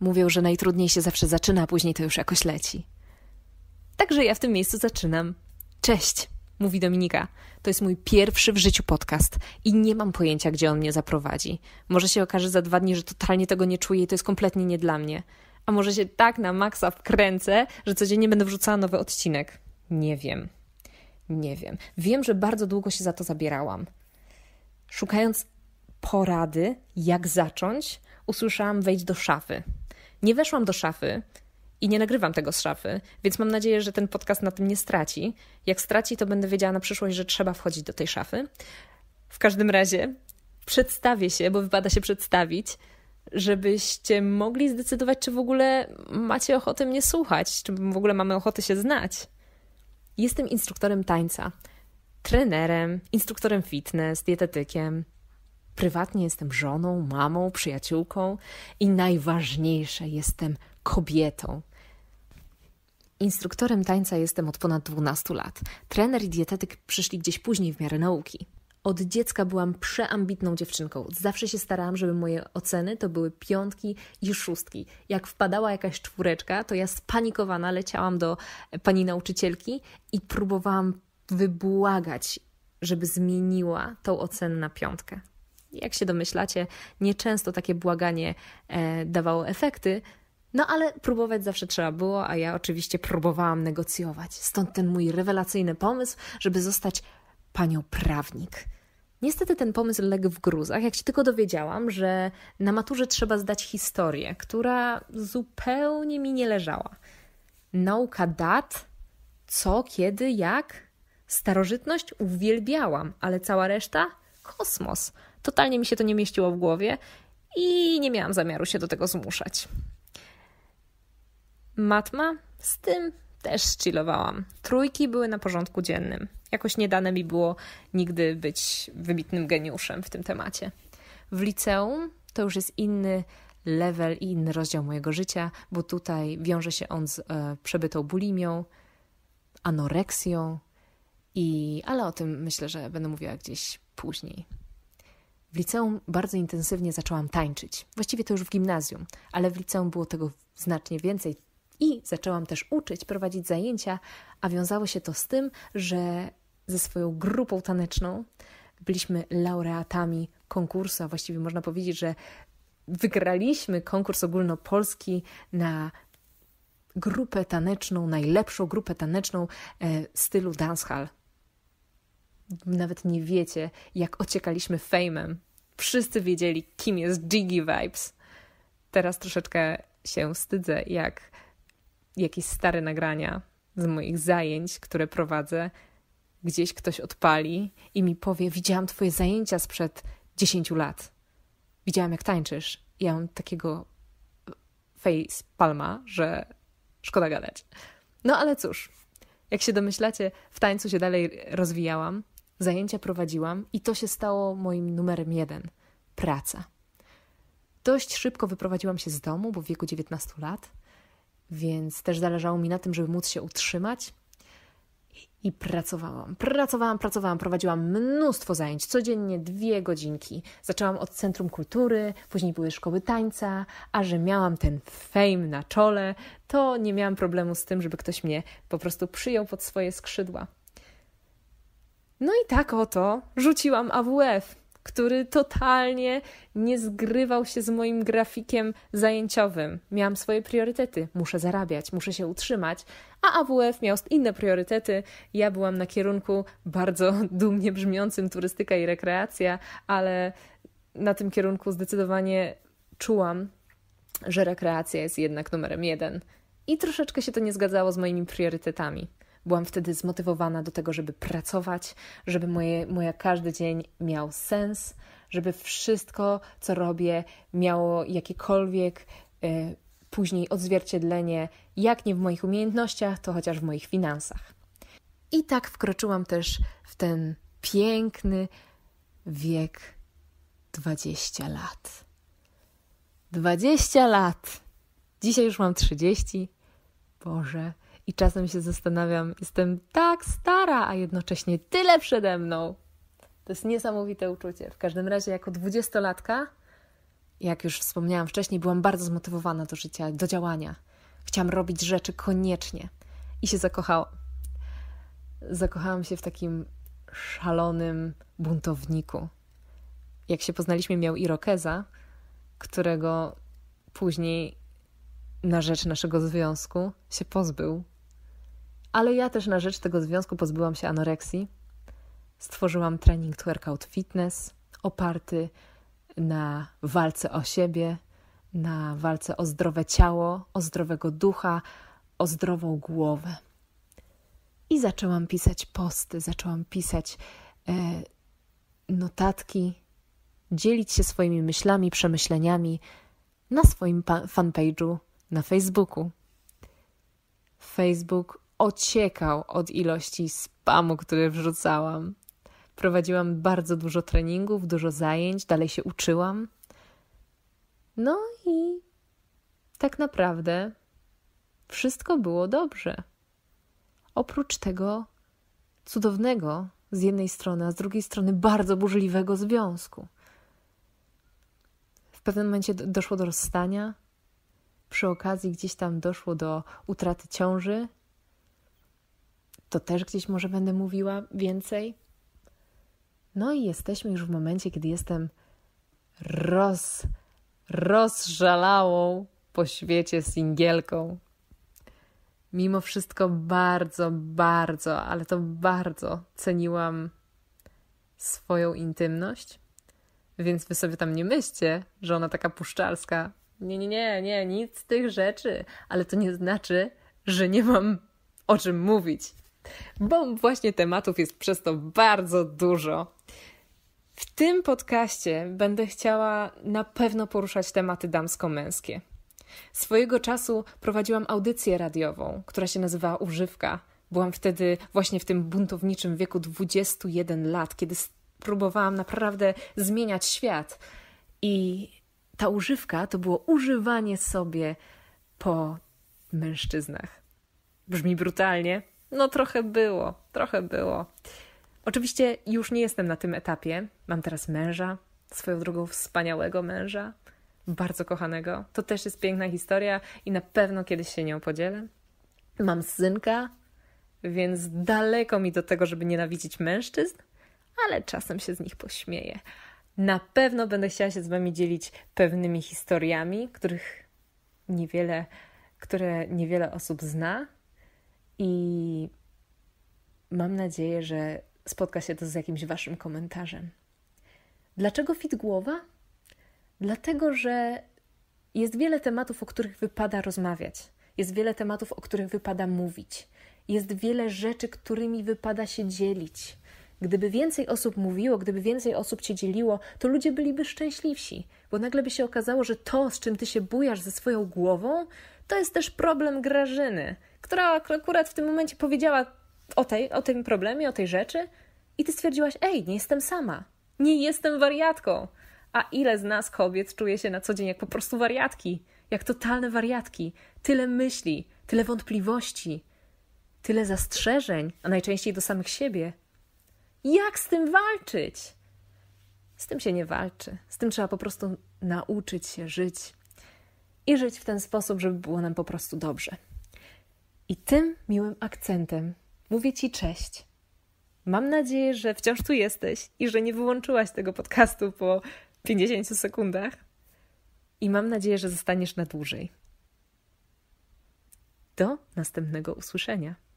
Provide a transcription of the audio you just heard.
Mówią, że najtrudniej się zawsze zaczyna, a później to już jakoś leci. Także ja w tym miejscu zaczynam. Cześć, mówi Dominika. To jest mój pierwszy w życiu podcast i nie mam pojęcia, gdzie on mnie zaprowadzi. Może się okaże za dwa dni, że totalnie tego nie czuję i to jest kompletnie nie dla mnie. A może się tak na maksa wkręcę, że codziennie będę wrzucała nowy odcinek. Nie wiem. Nie wiem. Wiem, że bardzo długo się za to zabierałam. Szukając porady, jak zacząć, usłyszałam wejść do szafy. Nie weszłam do szafy i nie nagrywam tego z szafy, więc mam nadzieję, że ten podcast na tym nie straci. Jak straci, to będę wiedziała na przyszłość, że trzeba wchodzić do tej szafy. W każdym razie przedstawię się, bo wypada się przedstawić, żebyście mogli zdecydować, czy w ogóle macie ochotę mnie słuchać, czy w ogóle mamy ochotę się znać. Jestem instruktorem tańca, trenerem, instruktorem fitness, dietetykiem Prywatnie jestem żoną, mamą, przyjaciółką i najważniejsze, jestem kobietą. Instruktorem tańca jestem od ponad 12 lat. Trener i dietetyk przyszli gdzieś później w miarę nauki. Od dziecka byłam przeambitną dziewczynką. Zawsze się starałam, żeby moje oceny to były piątki i szóstki. Jak wpadała jakaś czwóreczka, to ja spanikowana leciałam do pani nauczycielki i próbowałam wybłagać, żeby zmieniła tą ocenę na piątkę. Jak się domyślacie, nieczęsto takie błaganie e, dawało efekty, no ale próbować zawsze trzeba było, a ja oczywiście próbowałam negocjować. Stąd ten mój rewelacyjny pomysł, żeby zostać panią prawnik. Niestety ten pomysł legł w gruzach, jak się tylko dowiedziałam, że na maturze trzeba zdać historię, która zupełnie mi nie leżała. Nauka dat, co, kiedy, jak? Starożytność uwielbiałam, ale cała reszta? Kosmos. Totalnie mi się to nie mieściło w głowie i nie miałam zamiaru się do tego zmuszać. Matma z tym też chillowałam. Trójki były na porządku dziennym. Jakoś nie dane mi było nigdy być wybitnym geniuszem w tym temacie. W liceum to już jest inny level i inny rozdział mojego życia, bo tutaj wiąże się on z e, przebytą bulimią, anoreksją i ale o tym myślę, że będę mówiła gdzieś później. W liceum bardzo intensywnie zaczęłam tańczyć. Właściwie to już w gimnazjum, ale w liceum było tego znacznie więcej i zaczęłam też uczyć, prowadzić zajęcia, a wiązało się to z tym, że ze swoją grupą taneczną byliśmy laureatami konkursu, a właściwie można powiedzieć, że wygraliśmy konkurs ogólnopolski na grupę taneczną, najlepszą grupę taneczną e, stylu dancehall nawet nie wiecie, jak ociekaliśmy fejmem. Wszyscy wiedzieli, kim jest Jiggy Vibes. Teraz troszeczkę się wstydzę, jak jakieś stare nagrania z moich zajęć, które prowadzę, gdzieś ktoś odpali i mi powie: Widziałam twoje zajęcia sprzed 10 lat. Widziałam, jak tańczysz. ja mam takiego e, face palma, że szkoda gadać. No ale cóż, jak się domyślacie, w tańcu się dalej rozwijałam. Zajęcia prowadziłam i to się stało moim numerem jeden praca. Dość szybko wyprowadziłam się z domu, bo w wieku 19 lat, więc też zależało mi na tym, żeby móc się utrzymać. I pracowałam, pracowałam, pracowałam, prowadziłam mnóstwo zajęć, codziennie dwie godzinki. Zaczęłam od Centrum Kultury, później były szkoły tańca, a że miałam ten fame na czole, to nie miałam problemu z tym, żeby ktoś mnie po prostu przyjął pod swoje skrzydła. No i tak oto rzuciłam AWF, który totalnie nie zgrywał się z moim grafikiem zajęciowym. Miałam swoje priorytety. Muszę zarabiać, muszę się utrzymać, a AWF miał inne priorytety. Ja byłam na kierunku bardzo dumnie brzmiącym turystyka i rekreacja, ale na tym kierunku zdecydowanie czułam, że rekreacja jest jednak numerem jeden. I troszeczkę się to nie zgadzało z moimi priorytetami. Byłam wtedy zmotywowana do tego, żeby pracować, żeby moje, moja każdy dzień miał sens, żeby wszystko, co robię, miało jakiekolwiek y, później odzwierciedlenie, jak nie w moich umiejętnościach, to chociaż w moich finansach. I tak wkroczyłam też w ten piękny wiek 20 lat. 20 lat! Dzisiaj już mam 30. Boże. I czasem się zastanawiam, jestem tak stara, a jednocześnie tyle przede mną. To jest niesamowite uczucie. W każdym razie, jako dwudziestolatka, jak już wspomniałam wcześniej, byłam bardzo zmotywowana do życia, do działania. Chciałam robić rzeczy koniecznie i się zakochałam. Zakochałam się w takim szalonym buntowniku. Jak się poznaliśmy, miał Irokeza, którego później na rzecz naszego związku się pozbył ale ja też na rzecz tego związku pozbyłam się anoreksji. Stworzyłam trening Workout Fitness oparty na walce o siebie, na walce o zdrowe ciało, o zdrowego ducha, o zdrową głowę. I zaczęłam pisać posty, zaczęłam pisać e, notatki, dzielić się swoimi myślami, przemyśleniami na swoim fanpage'u na Facebooku. Facebook ociekał od ilości spamu, który wrzucałam. Prowadziłam bardzo dużo treningów, dużo zajęć, dalej się uczyłam. No i tak naprawdę wszystko było dobrze. Oprócz tego cudownego z jednej strony, a z drugiej strony bardzo burzliwego związku. W pewnym momencie doszło do rozstania, przy okazji gdzieś tam doszło do utraty ciąży, to też gdzieś może będę mówiła więcej. No i jesteśmy już w momencie, kiedy jestem roz, rozżalałą po świecie singielką. Mimo wszystko bardzo, bardzo, ale to bardzo ceniłam swoją intymność. Więc wy sobie tam nie myślcie, że ona taka puszczalska. Nie, nie, nie, nie, nic z tych rzeczy. Ale to nie znaczy, że nie mam o czym mówić bo właśnie tematów jest przez to bardzo dużo. W tym podcaście będę chciała na pewno poruszać tematy damsko-męskie. Swojego czasu prowadziłam audycję radiową, która się nazywała Używka. Byłam wtedy właśnie w tym buntowniczym wieku 21 lat, kiedy próbowałam naprawdę zmieniać świat. I ta używka to było używanie sobie po mężczyznach. Brzmi brutalnie, no trochę było, trochę było. Oczywiście już nie jestem na tym etapie. Mam teraz męża, swoją drogą wspaniałego męża, bardzo kochanego. To też jest piękna historia i na pewno kiedyś się nią podzielę. Mam synka, więc daleko mi do tego, żeby nienawidzić mężczyzn, ale czasem się z nich pośmieję. Na pewno będę chciała się z Wami dzielić pewnymi historiami, których niewiele, które niewiele osób zna, i mam nadzieję, że spotka się to z jakimś Waszym komentarzem. Dlaczego fit głowa? Dlatego, że jest wiele tematów, o których wypada rozmawiać, jest wiele tematów, o których wypada mówić, jest wiele rzeczy, którymi wypada się dzielić. Gdyby więcej osób mówiło, gdyby więcej osób się dzieliło, to ludzie byliby szczęśliwsi, bo nagle by się okazało, że to, z czym ty się bujasz ze swoją głową, to jest też problem Grażyny, która akurat w tym momencie powiedziała o, tej, o tym problemie, o tej rzeczy, i ty stwierdziłaś: Ej, nie jestem sama, nie jestem wariatką. A ile z nas kobiet czuje się na co dzień jak po prostu wariatki, jak totalne wariatki? Tyle myśli, tyle wątpliwości, tyle zastrzeżeń, a najczęściej do samych siebie, jak z tym walczyć? Z tym się nie walczy. Z tym trzeba po prostu nauczyć się żyć i żyć w ten sposób, żeby było nam po prostu dobrze. I tym miłym akcentem mówię Ci cześć. Mam nadzieję, że wciąż tu jesteś i że nie wyłączyłaś tego podcastu po 50 sekundach. I mam nadzieję, że zostaniesz na dłużej. Do następnego usłyszenia.